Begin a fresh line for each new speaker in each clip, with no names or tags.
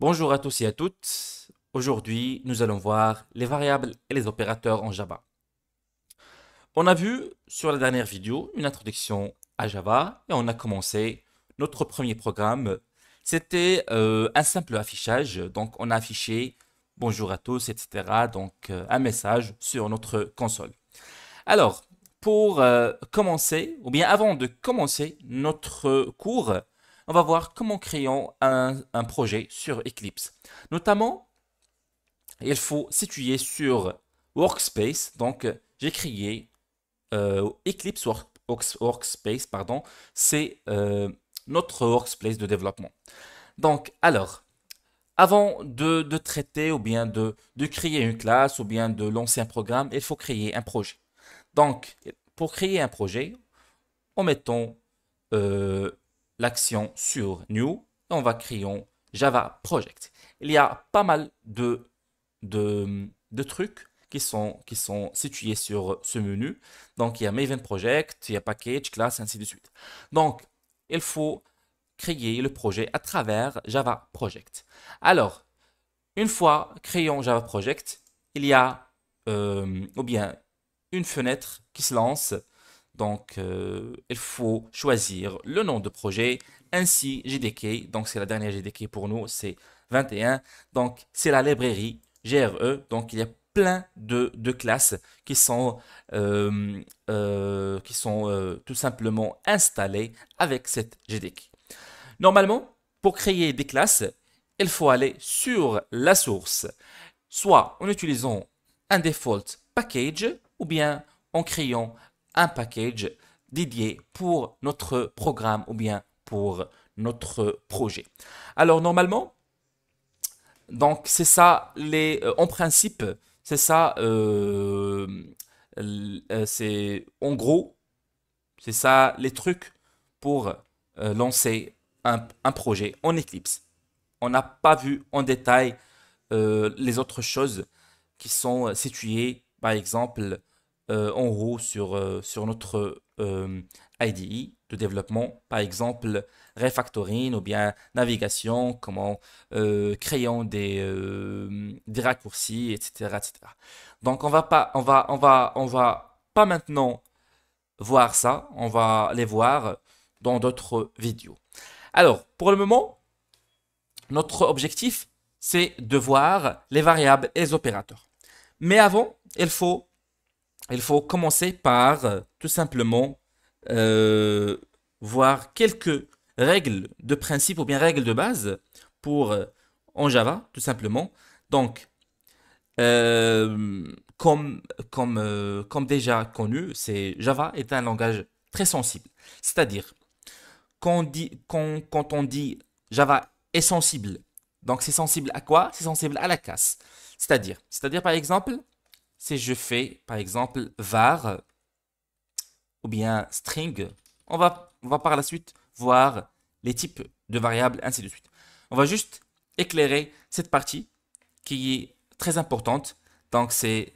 Bonjour à tous et à toutes. Aujourd'hui, nous allons voir les variables et les opérateurs en Java. On a vu sur la dernière vidéo une introduction à Java et on a commencé notre premier programme. C'était euh, un simple affichage, donc on a affiché bonjour à tous, etc. Donc euh, un message sur notre console. Alors, pour euh, commencer, ou bien avant de commencer notre cours, on va voir comment créer un, projet sur Eclipse. Notamment, il faut situer sur Workspace. Donc, j'ai créé euh, Eclipse Workspace, pardon. C'est euh, notre workspace de développement. Donc, alors, avant de, traiter ou bien de, créer une classe ou bien de lancer un programme, il faut créer un projet. Donc, pour créer un projet, en mettant euh, l'action sur New et on va créer un Java Project. Il y a pas mal de, de, trucs qui sont, qui sont situés sur ce menu. Donc, il y a Maven Project, il y a Package, Class, ainsi de suite. Donc, il faut créer le projet à travers Java Project. Alors, une fois créons Java Project, il y a, euh, ou bien, une fenêtre qui se lance donc, euh, il faut choisir le nom de projet. Ainsi, GDK, donc c'est la dernière GDK pour nous, c'est 21. Donc, c'est la librairie GRE. Donc, il y a plein de, classes qui sont, euh, euh, qui sont tout simplement installées avec cette GDK. Normalement, pour créer des classes, il faut aller sur la source, soit en utilisant un default package ou bien en créant un package dédié pour notre programme ou bien pour notre projet. Alors normalement, donc c'est ça les euh, en principe, c'est ça euh, euh, c'est en gros c'est ça les trucs pour lancer un, un, projet en Eclipse. On n'a pas vu en détail les autres choses qui sont situées par exemple euh, en haut sur, euh, sur notre euh, IDE de développement, par exemple refactoring ou bien navigation, comment créant des, raccourcis, etc., etc. Donc on va pas, on va, on va, on va pas maintenant voir ça, on va les voir dans d'autres vidéos. Alors pour le moment, notre objectif c'est de voir les variables et les opérateurs. Mais avant, il faut il faut commencer par euh, tout simplement euh, voir quelques règles de principe ou bien règles de base pour euh, en Java, tout simplement. Donc, comme, comme, comme déjà connu, c'est Java est un langage très sensible. C'est-à-dire, quand, quand on dit Java est sensible, donc c'est sensible à quoi C'est sensible à la casse. C'est-à-dire, c'est-à-dire par exemple, si je fais par exemple var ou bien string, on va, on va par la suite voir les types de variables, ainsi de suite. On va juste éclairer cette partie qui est très importante. Donc, c'est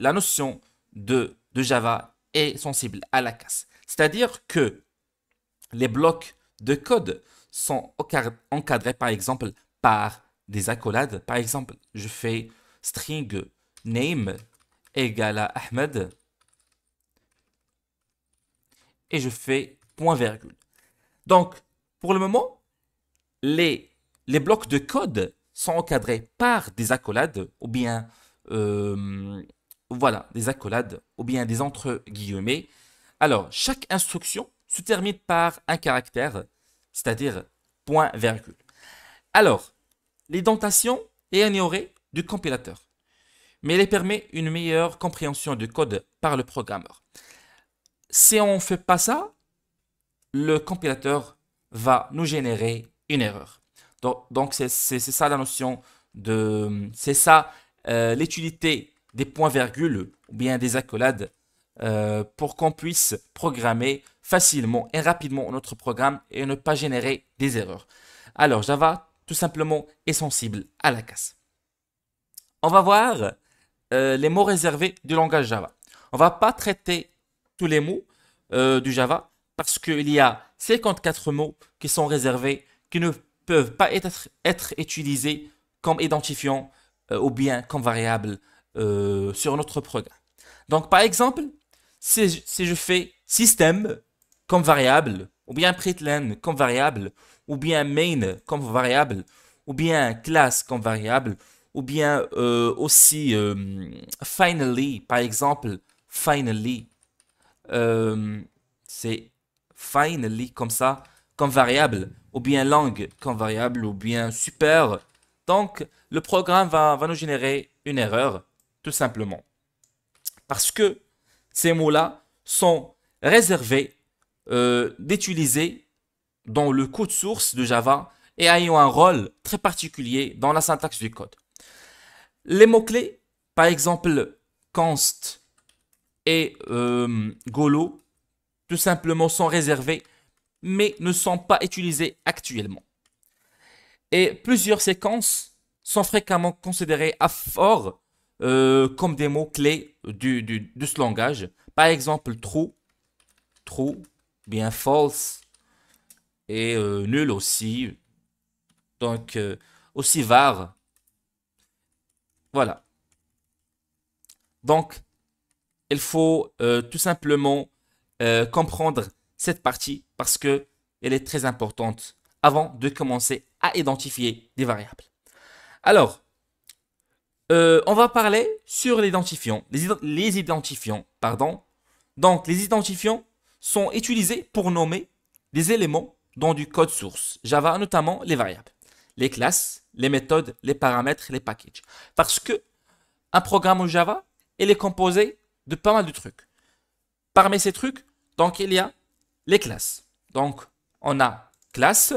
la notion de, de Java est sensible à la casse. C'est-à-dire que les blocs de code sont encadrés, par exemple, par des accolades. Par exemple, je fais string name égal à Ahmed. Et je fais point virgule. Donc, pour le moment, les, les blocs de code sont encadrés par des accolades ou bien euh, voilà, des accolades ou bien des entre guillemets. Alors, chaque instruction se termine par un caractère, c'est-à-dire point virgule. Alors, les est ignorée du compilateur mais elle permet une meilleure compréhension du code par le programmeur. Si on ne fait pas ça, le compilateur va nous générer une erreur. Donc c'est ça la notion de... C'est ça euh, l'utilité des points-virgules ou bien des accolades euh, pour qu'on puisse programmer facilement et rapidement notre programme et ne pas générer des erreurs. Alors Java, tout simplement, est sensible à la casse. On va voir euh, les mots réservés du langage Java. On ne va pas traiter tous les mots euh, du Java parce qu'il y a 54 mots qui sont réservés, qui ne peuvent pas être, utilisés comme identifiant euh, ou bien comme variable sur notre programme. Donc par exemple, si, je fais système comme variable, ou bien println comme variable, ou bien main comme variable, ou bien classe comme variable, ou bien euh, aussi euh, finally, par exemple, finally, euh, c'est finally comme ça, comme variable, ou bien langue comme variable, ou bien super. Donc, le programme va, va nous générer une erreur, tout simplement. Parce que ces mots-là sont réservés d'utiliser dans le code source de Java et ayant un rôle très particulier dans la syntaxe du code. Les mots-clés, par exemple, const et euh, golo, tout simplement sont réservés, mais ne sont pas utilisés actuellement. Et plusieurs séquences sont fréquemment considérées à fort euh, comme des mots-clés de ce langage. Par exemple, true, true, bien false, et euh, nul aussi. Donc, aussi var, voilà. Donc, il faut euh, tout simplement euh, comprendre cette partie parce que elle est très importante avant de commencer à identifier des variables. Alors, euh, on va parler sur les, identifiants. les identifiants, pardon. Donc, les identifiants sont utilisés pour nommer des éléments dans du code source Java, notamment les variables les classes, les méthodes, les paramètres, les packages. Parce que un programme en Java, il est composé de pas mal de trucs. Parmi ces trucs, donc il y a les classes. Donc on a classe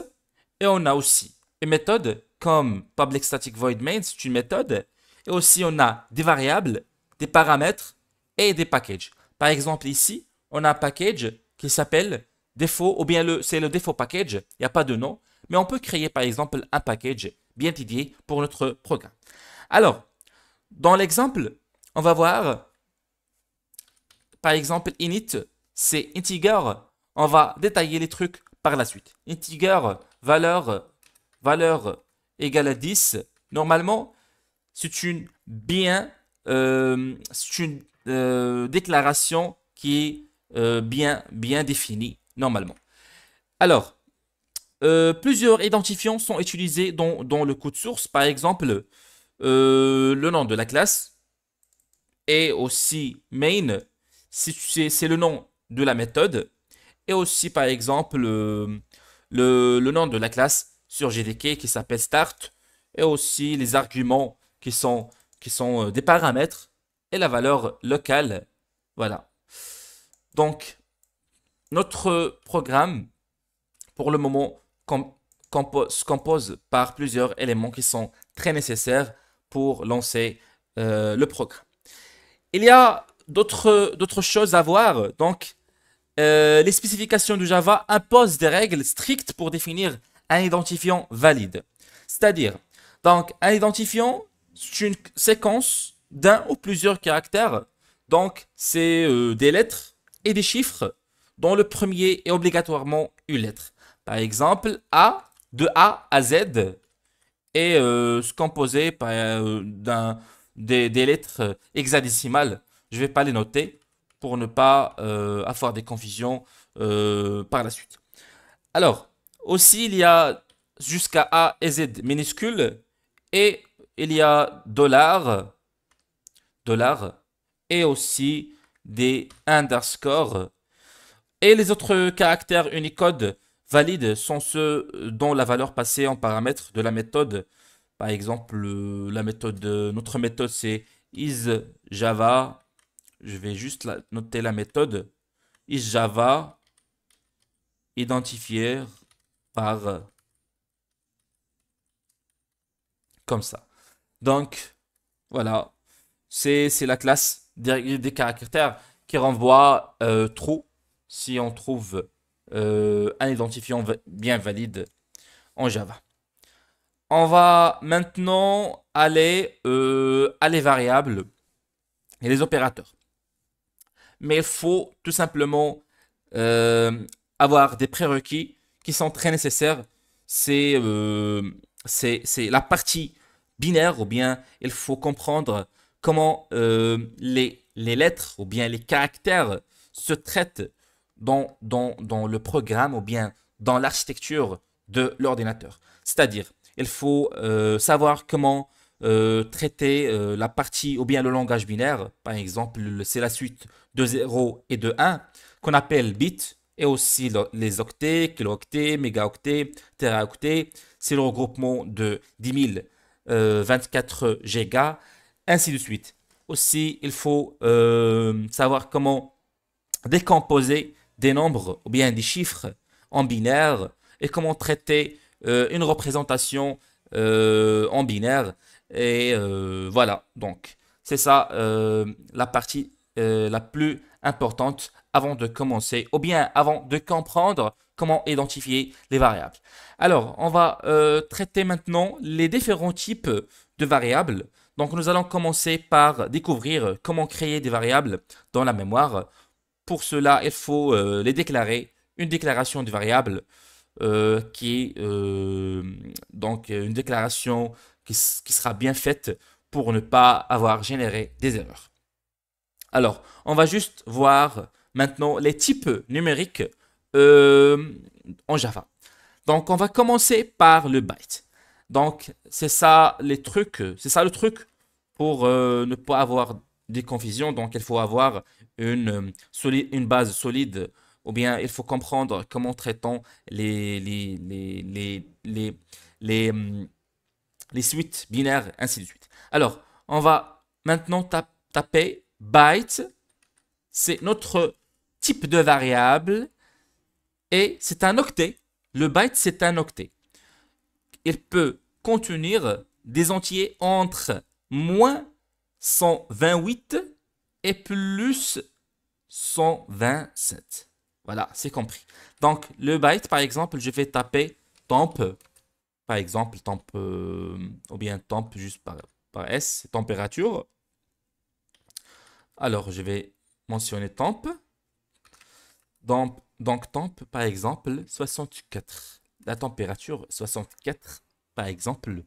et on a aussi une méthode comme public static void main, c'est une méthode. Et aussi on a des variables, des paramètres et des packages. Par exemple ici, on a un package qui s'appelle défaut, ou bien c'est le défaut package, il n'y a pas de nom mais on peut créer par exemple un package bien dédié pour notre programme. Alors, dans l'exemple, on va voir, par exemple, init, c'est integer. On va détailler les trucs par la suite. Integer, valeur, valeur égale à 10. Normalement, c'est une bien, euh, c'est une euh, déclaration qui est euh, bien, bien définie, normalement. Alors, euh, plusieurs identifiants sont utilisés dans, le code source. Par exemple, euh, le nom de la classe et aussi main, c'est le nom de la méthode. Et aussi, par exemple, le, nom de la classe sur GDK qui s'appelle start. Et aussi les arguments qui sont, qui sont euh, des paramètres et la valeur locale. Voilà. Donc, notre programme, pour le moment, se compose par plusieurs éléments qui sont très nécessaires pour lancer euh, le programme. Il y a d'autres choses à voir. Donc, euh, les spécifications du Java imposent des règles strictes pour définir un identifiant valide. C'est-à-dire, donc, un identifiant, c'est une séquence d'un ou plusieurs caractères. Donc, c'est euh, des lettres et des chiffres dont le premier est obligatoirement une lettre par exemple, A, de A à Z, est euh, composé par, euh, des, lettres hexadécimales. Je ne vais pas les noter pour ne pas euh, avoir des confusions par la suite. Alors, aussi, il y a jusqu'à A et Z minuscules, et il y a dollar, dollar, et aussi des underscores. Et les autres caractères Unicode valides sont ceux euh, dont la valeur passée en paramètre de la méthode. Par exemple, euh, la méthode, euh, notre méthode c'est isJava. Je vais juste noter la méthode isJava identifier par comme ça. Donc voilà, c'est la classe des, caractères qui renvoie trop true si on trouve euh, un identifiant bien valide en Java. On va maintenant aller euh, à les variables et les opérateurs. Mais il faut tout simplement euh, avoir des prérequis qui sont très nécessaires. C'est la partie binaire ou bien il faut comprendre comment les, les lettres ou bien les caractères se traitent dans, le programme ou bien dans l'architecture de l'ordinateur. C'est-à-dire, il faut euh, savoir comment euh, traiter euh, la partie ou bien le langage binaire. Par exemple, c'est la suite de 0 et de 1 qu'on appelle bit et aussi les octets, kilo-octets, tera-octets. C'est le regroupement de 10 024 Giga, ainsi de suite. Aussi, il faut savoir comment décomposer des nombres ou bien des chiffres en binaire et comment traiter euh, une représentation euh, en binaire. Et euh, voilà, donc c'est ça la partie la plus importante avant de commencer ou bien avant de comprendre comment identifier les variables. Alors, on va traiter maintenant les différents types de variables. Donc, nous allons commencer par découvrir comment créer des variables dans la mémoire pour cela, il faut euh, les déclarer. Une déclaration de variable euh, qui est euh, donc une déclaration qui, sera bien faite pour ne pas avoir généré des erreurs. Alors, on va juste voir maintenant les types numériques en Java. Donc, on va commencer par le byte. Donc, c'est ça les trucs, c'est ça le truc pour ne pas avoir des confusions. Donc, il faut avoir une, euh, une base solide ou bien il faut comprendre comment traitons les, les, les, les, les, euh, les, suites binaires, ainsi de suite. Alors, on va maintenant taper byte. C'est notre type de variable et c'est un octet. Le byte, c'est un octet. Il peut contenir des entiers entre moins 128 plus 127. Voilà, c'est compris. Donc, le byte, par exemple, je vais taper temp, par exemple, temp, euh, ou bien temp juste par, S, température. Alors, je vais mentionner temp. Donc, donc temp, par exemple, 64. La température 64, par exemple,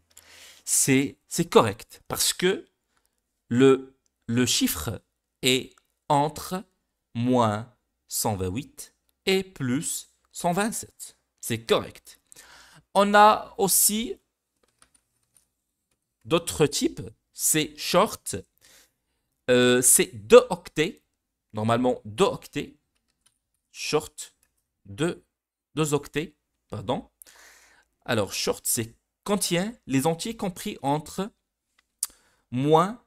c'est correct parce que le, le chiffre est entre moins 128 et plus 127. C'est correct. On a aussi d'autres types. C'est short. Euh, c'est 2 octets. Normalement 2 octets. Short. 2, 2 octets. Pardon. Alors short, c'est contient les entiers compris entre moins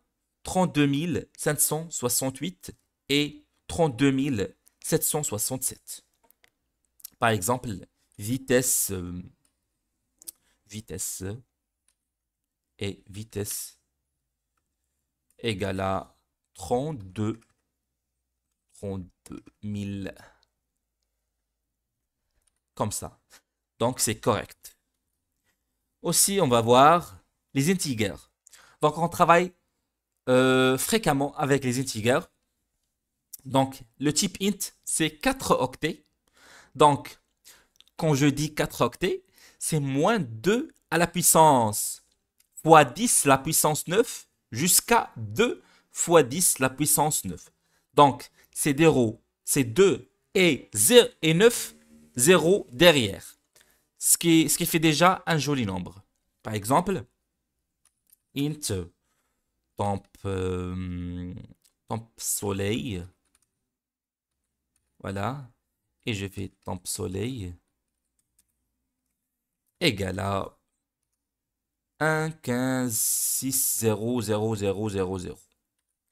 32 568 et 32 767. Par exemple, vitesse, euh, vitesse et vitesse égale à 32, 32 000. Comme ça. Donc c'est correct. Aussi, on va voir les integers. Donc on travaille euh, fréquemment avec les integers. Donc, le type int, c'est 4 octets. Donc, quand je dis 4 octets, c'est moins 2 à la puissance fois 10 la puissance 9 jusqu'à 2 x 10 la puissance 9. Donc, c'est 0, c'est 2 et 0 et 9, 0 derrière. Ce qui, ce qui fait déjà un joli nombre. Par exemple, int euh, temp, soleil. Voilà. Et je fais temp soleil égale à 1 15 6 0 0 0 0 0.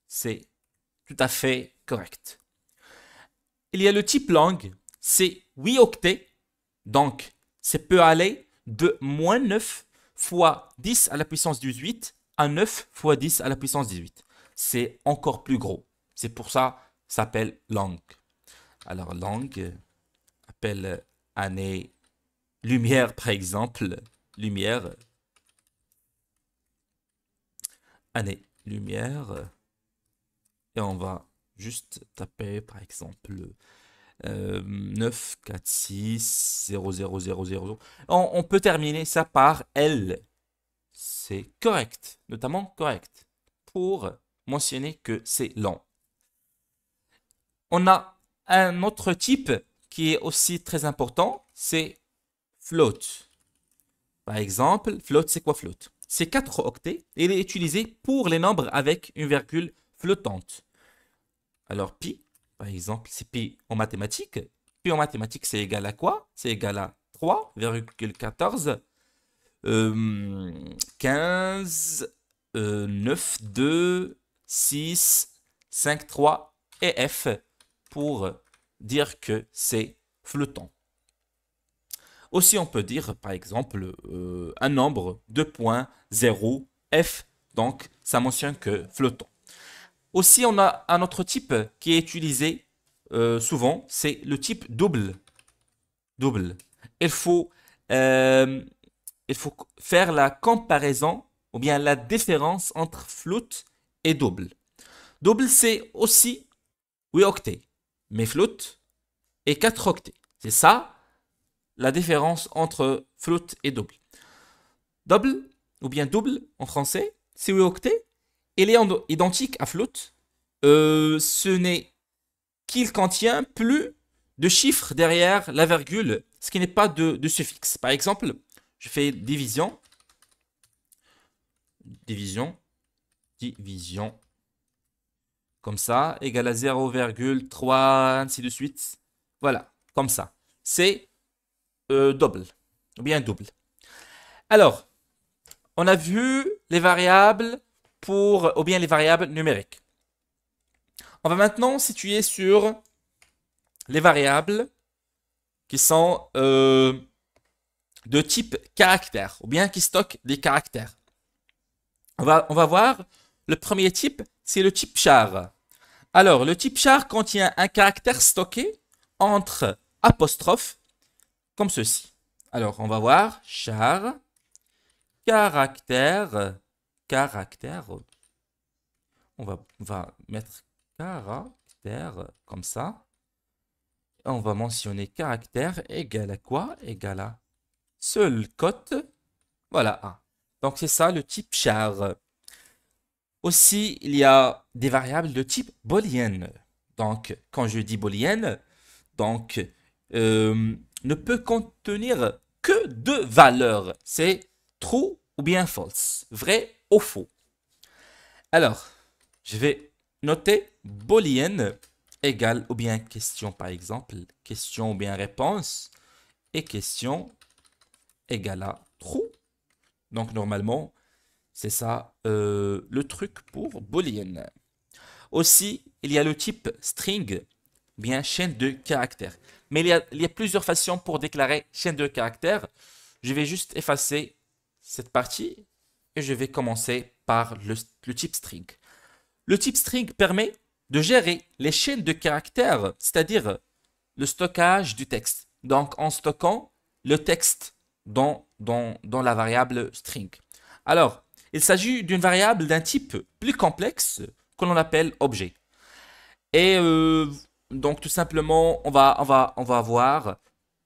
C'est tout à fait correct. Il y a le type langue, c'est 8 octets, donc ça peut aller de moins 9 fois 10 à la puissance 18 9 x 10 à la puissance 18. C'est encore plus gros. C'est pour ça ça s'appelle langue. Alors langue euh, appelle euh, année lumière par exemple, lumière euh, année lumière et on va juste taper par exemple 9, 4, 6, 0, 0, 0, 0. On, on, peut terminer ça par L c'est correct, notamment correct, pour mentionner que c'est lent. On a un autre type qui est aussi très important, c'est float. Par exemple, float, c'est quoi float C'est 4 octets et il est utilisé pour les nombres avec une virgule flottante. Alors pi, par exemple, c'est pi en mathématiques. Pi en mathématiques, c'est égal à quoi C'est égal à 3,14 15, 9, 2, 6, 5, 3 et F pour dire que c'est flottant. Aussi, on peut dire, par exemple, euh, un nombre 2.0 f, donc ça mentionne que flottant. Aussi, on a un autre type qui est utilisé euh, souvent, c'est le type double. Double. Il faut euh, il faut faire la comparaison ou bien la différence entre float et double. Double, c'est aussi 8 octets, mais float est 4 octets. C'est ça la différence entre float et double. Double, ou bien double en français, c'est 8 octets. Il est identique à float. Euh, ce n'est qu'il contient plus de chiffres derrière la virgule, ce qui n'est pas de, de suffixe. Par exemple, je fais division. Division. Division. Comme ça. Égal à 0,3, ainsi de suite. Voilà. Comme ça. C'est euh, double. Ou bien double. Alors, on a vu les variables pour, ou bien les variables numériques. On va maintenant situer sur les variables qui sont euh, de type caractère, ou bien qui stocke des caractères. On va, on va voir, le premier type, c'est le type char. Alors, le type char contient un caractère stocké entre apostrophes, comme ceci. Alors, on va voir, char, caractère, caractère. On va, va mettre caractère comme ça. On va mentionner caractère égal à quoi égal à seul cote. Voilà Donc c'est ça le type char. Aussi, il y a des variables de type boolienne Donc, quand je dis boolienne donc, euh, ne peut contenir que deux valeurs. C'est true ou bien false, vrai ou faux. Alors, je vais noter boolienne égale ou bien question par exemple, question ou bien réponse, et question égale à true. Donc normalement, c'est ça euh, le truc pour boolean. Aussi, il y a le type string, bien chaîne de caractères. Mais il y, a, plusieurs façons pour déclarer chaîne de caractères. Je vais juste effacer cette partie et je vais commencer par le, le type string. Le type string permet de gérer les chaînes de caractères, c'est-à-dire le stockage du texte. Donc en stockant le texte dans, la variable string. Alors, il s'agit d'une variable d'un type plus complexe que l'on appelle objet. Et euh, donc tout simplement, on va, avoir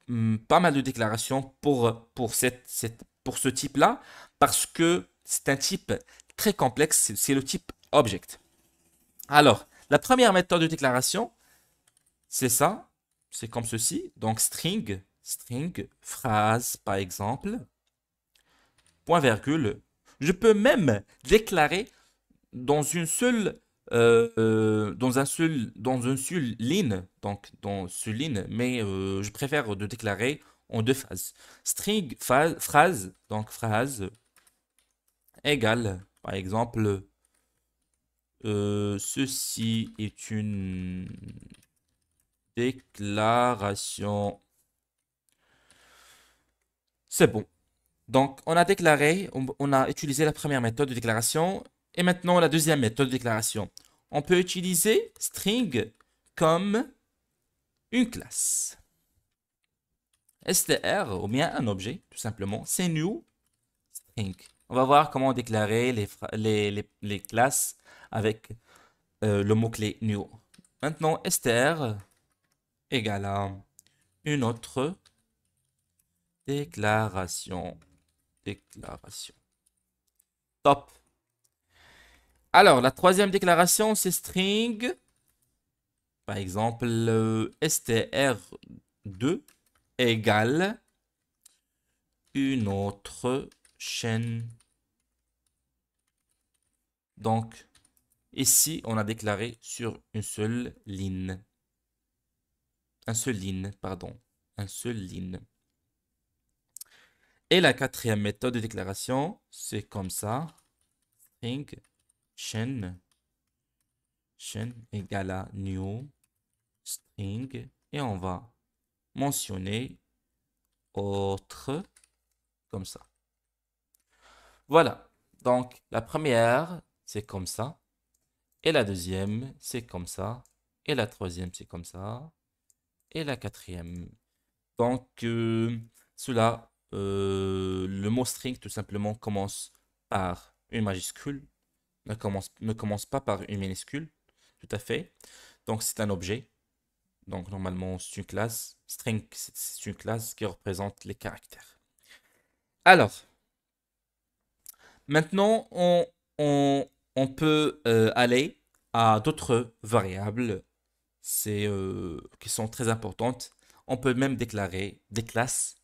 hum, pas mal de déclarations pour ce type-là, parce que c'est un type très complexe, c'est le type object. Alors, la première méthode de déclaration, c'est ça, c'est comme ceci, donc string string, phrase par exemple, point virgule. Je peux même déclarer dans une seule euh, euh, dans un seul dans une seule ligne donc dans mais euh, je préfère de déclarer en deux phases string phrase donc phrase égale par exemple ceci est une déclaration c'est bon. Donc, on a déclaré, on, a utilisé la première méthode de déclaration et maintenant la deuxième méthode de déclaration. On peut utiliser string comme une classe. str ou bien un objet, tout simplement, c'est new string. On va voir comment déclarer les, classes avec euh, le mot-clé new. Maintenant, str égale à une autre Déclaration. Déclaration. Top. Alors, la troisième déclaration, c'est string. Par exemple, euh, str2 égale une autre chaîne. Donc, ici, on a déclaré sur une seule ligne. Un seul ligne, pardon. Un seul ligne. Et la quatrième méthode de déclaration, c'est comme ça. String chain, chain égale à new string. Et on va mentionner autre comme ça. Voilà. Donc, la première, c'est comme ça. Et la deuxième, c'est comme ça. Et la troisième, c'est comme ça. Et la quatrième. Donc, euh, cela euh, le mot string tout simplement commence par une majuscule, ne commence, ne commence pas par une minuscule, tout à fait. Donc c'est un objet. Donc normalement c'est une classe. String, c'est une classe qui représente les caractères. Alors, maintenant on, peut euh, aller à d'autres variables euh, qui sont très importantes. On peut même déclarer des classes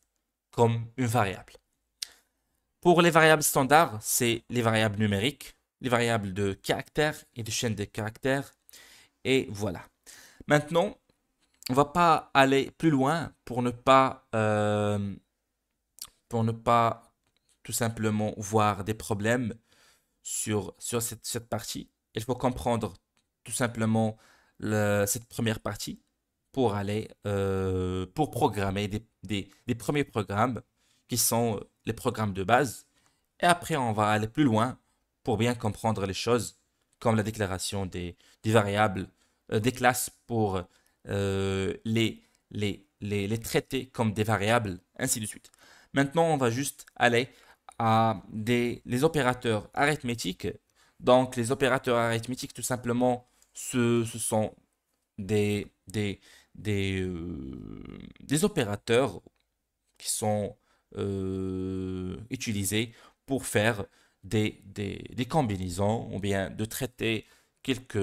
comme une variable. Pour les variables standards, c'est les variables numériques, les variables de caractères et de chaînes de caractères. Et voilà. Maintenant, on ne va pas aller plus loin pour ne pas, euh, pour ne pas tout simplement voir des problèmes sur, sur cette, cette partie. Il faut comprendre tout simplement cette première partie pour aller euh, pour programmer des, des, premiers programmes qui sont euh, les programmes de base. Et après, on va aller plus loin pour bien comprendre les choses, comme la déclaration des, variables, euh, des classes pour euh, les, les, les, traiter comme des variables, ainsi de suite. Maintenant, on va juste aller à des, les opérateurs arithmétiques. Donc, les opérateurs arithmétiques, tout simplement, ce, ce sont des, des, euh, des, opérateurs qui sont euh, utilisés pour faire des, combinaisons ou bien de traiter quelques,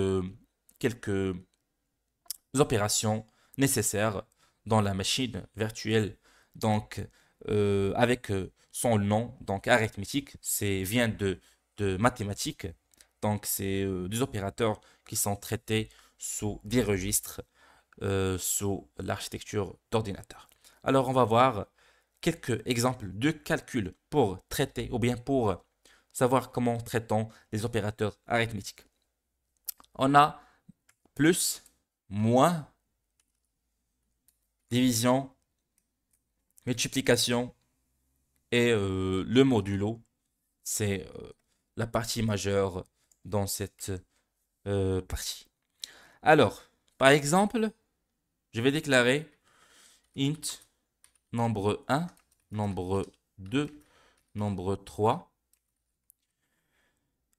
opérations nécessaires dans la machine virtuelle. Donc, euh, avec son nom, donc arithmétique, c'est vient de, mathématiques. Donc, c'est des opérateurs qui sont traités sous des registres euh, sous l'architecture d'ordinateur. Alors on va voir quelques exemples de calculs pour traiter ou bien pour savoir comment traitons les opérateurs arithmétiques. On a plus, moins, division, multiplication et euh, le modulo. C'est euh, la partie majeure dans cette partie. Alors, par exemple, je vais déclarer int nombre 1, nombre 2, nombre 3.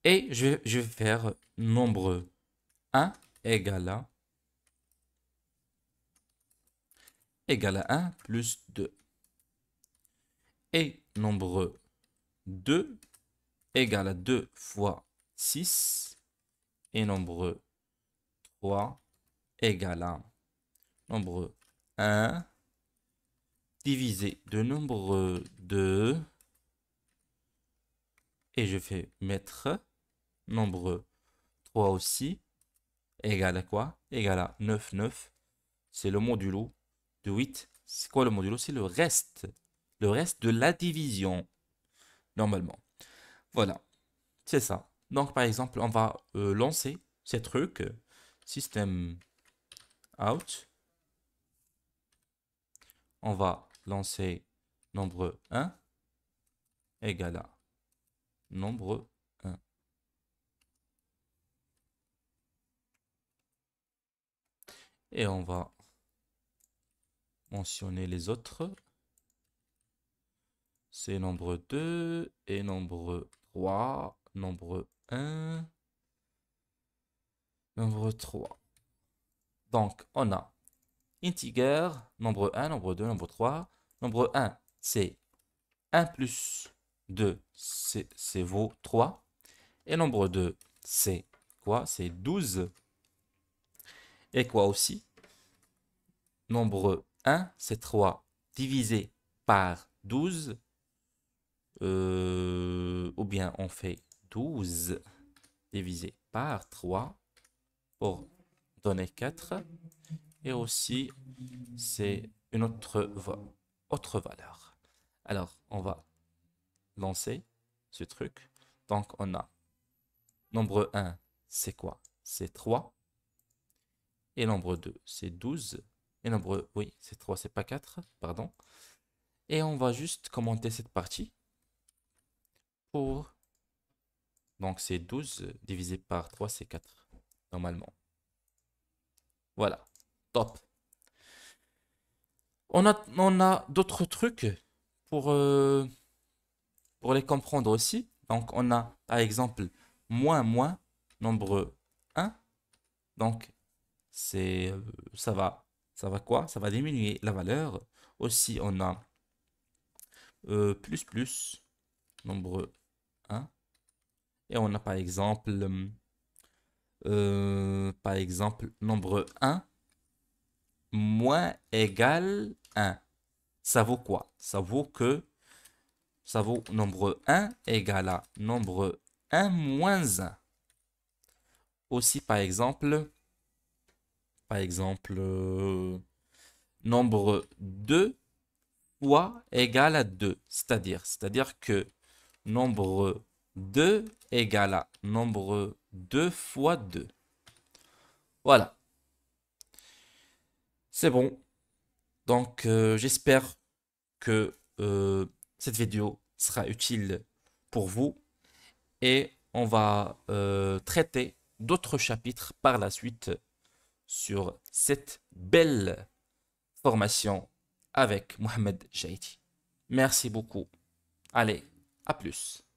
Et je vais, faire nombre 1 égale à, égale à 1 plus 2. Et nombre 2 égale à 2 fois 6. Et nombre 3 égale à nombre 1 divisé de nombre 2 et je fais mettre nombre 3 aussi égal à quoi Égal à 9, 9. C'est le modulo de 8. C'est quoi le modulo C'est le reste. Le reste de la division. Normalement. Voilà. C'est ça. Donc, par exemple, on va euh, lancer ces trucs. système out on va lancer nombre 1 Égal à nombre 1. Et on va mentionner les autres. C'est nombre 2 et nombre 3, nombre 1, nombre 3. Donc, on a integer, nombre 1, nombre 2, nombre 3. Nombre 1, c'est 1 plus 2, c'est vaut 3. Et nombre 2, c'est quoi C'est 12. Et quoi aussi Nombre 1, c'est 3 divisé par 12. Euh, ou bien on fait 12 divisé par 3 pour donner 4 et aussi c'est une autre, autre valeur. Alors, on va lancer ce truc. Donc, on a nombre 1, c'est quoi C'est 3. Et nombre 2, c'est 12. Et nombre, oui, c'est 3, c'est pas 4, pardon. Et on va juste commenter cette partie pour... Donc, c'est 12 divisé par 3, c'est 4, normalement. Voilà top. On a, on a d'autres trucs pour, euh, pour les comprendre aussi. Donc, on a, par exemple, moins, moins, nombre 1. Donc, c'est euh, ça va ça va quoi ça va diminuer la valeur aussi on a euh, plus plus nombre 1 et on a par exemple par exemple nombre 1 moins égal 1. Ça vaut quoi Ça vaut que ça vaut nombre 1 égale à nombre 1 moins 1. Aussi, par exemple, par exemple, euh, nombre 2 fois égale à 2. C'est-à-dire, c'est-à-dire que nombre 2 égale à nombre 2 fois 2. Voilà. C'est bon. Donc euh, j'espère que euh, cette vidéo sera utile pour vous et on va euh, traiter d'autres chapitres par la suite sur cette belle formation avec Mohamed Jaiti. Merci beaucoup. Allez, à plus.